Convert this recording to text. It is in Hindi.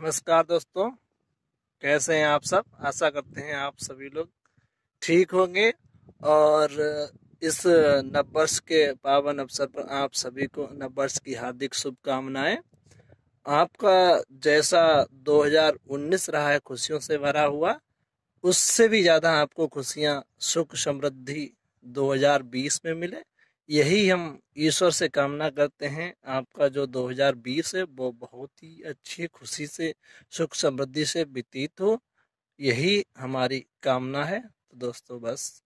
नमस्कार दोस्तों कैसे हैं आप सब आशा करते हैं आप सभी लोग ठीक होंगे और इस नव वर्ष के पावन अवसर पर आप सभी को नव वर्ष की हार्दिक शुभकामनाएं आपका जैसा 2019 रहा है खुशियों से भरा हुआ उससे भी ज़्यादा आपको खुशियां सुख समृद्धि 2020 में मिले यही हम ईश्वर से कामना करते हैं आपका जो 2020 है वो बहुत ही अच्छी खुशी से सुख समृद्धि से व्यतीत हो यही हमारी कामना है तो दोस्तों बस